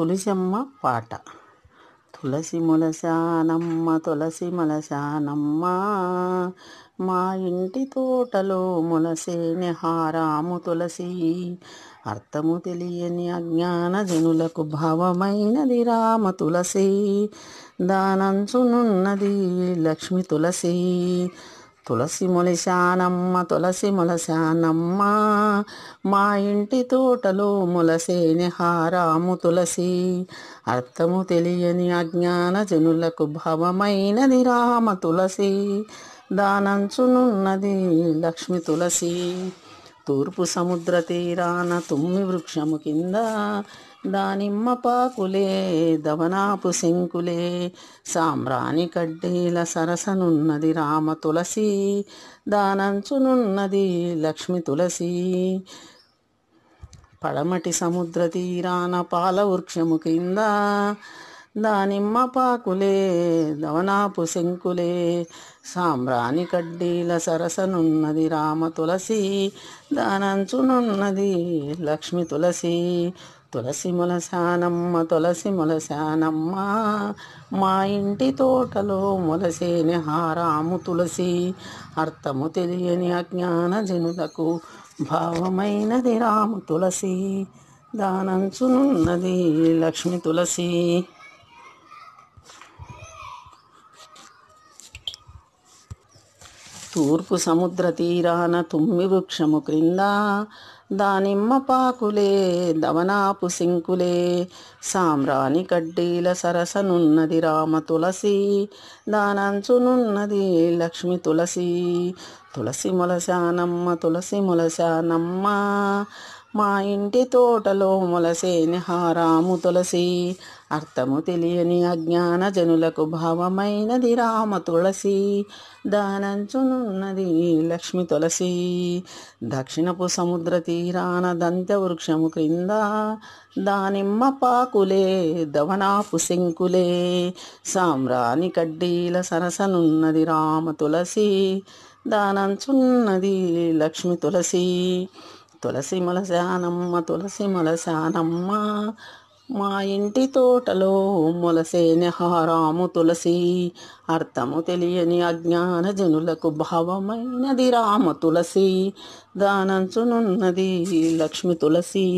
తులసమ్మ పాట తులసి ములశానమ్మ తులసి మలశానమ్మ మా ఇంటి తోటలో ములసేని హారాము తులసి అర్థము తెలియని అజ్ఞాన జనులకు భావమైనది రామ తులసి దానంచునున్నది లక్ష్మి తులసి తులసి ములసానమ్మ తులసి ములసానమ్మ మా ఇంటి తోటలో ములసేని హారాము తులసి అర్థము తెలియని అజ్ఞాన జనులకు భవమైనది రామ తులసి దానంచునున్నది లక్ష్మి తులసి తూర్పు సముద్ర తీరాన తుమ్మి వృక్షము కింద దానిమ్మ పాకులే దవనాపు శంకులే సామ్రాణి కడ్డీల సరసనున్నది రామ తులసి దానంచునున్నది లక్ష్మి తులసి పడమటి సముద్ర తీరాన పాల వృక్షము కింద దానిమ్మ పాకులే దవనాపు శంకులే సాంబ్రాణి కడ్డీల సరసనున్నది రామ తులసి దానంచునున్నది లక్ష్మి తులసి తులసి ములశానమ్మ తులసి ములశానమ్మ మా ఇంటి తోటలో ములసేని హారాము తులసి అర్థము తెలియని అజ్ఞాన జనులకు భావమైనది రాము తులసి దానంచునున్నది లక్ష్మి తులసి తూర్పు సముద్ర తీరాన తుమ్మి వృక్షము క్రింద దానిమ్మ పాకులే దవనాపు సింకులే సామ్రాణి కడ్డీల సరసనున్నది రామ తులసి దానంచునున్నది లక్ష్మి తులసి తులసి మొలసానమ్మ తులసి మొలశానమ్మ మా ఇంటి తోటలో మొలసేని హారాము తులసి అర్థము తెలియని అజ్ఞాన జనులకు భావమైనది రామ తులసి దానంచునున్నది లక్ష్మి తులసి దక్షిణపు సముద్ర తీరాన దంత వృక్షము క్రింద దానిమ్మ పాకులే దవనాపు శంకులే సామ్రాణి కడ్డీల సరసనున్నది రామ తులసి దానంచున్నది లక్ష్మి తులసి తులసి మొలసానమ్మ తులసి మొలసానమ్మ మా ఇంటి తోటలో మొలసే నెహారాము తులసి అర్థము తెలియని అజ్ఞాన జనులకు భావమైనది రామ తులసి దానంచునున్నది లక్ష్మి తులసి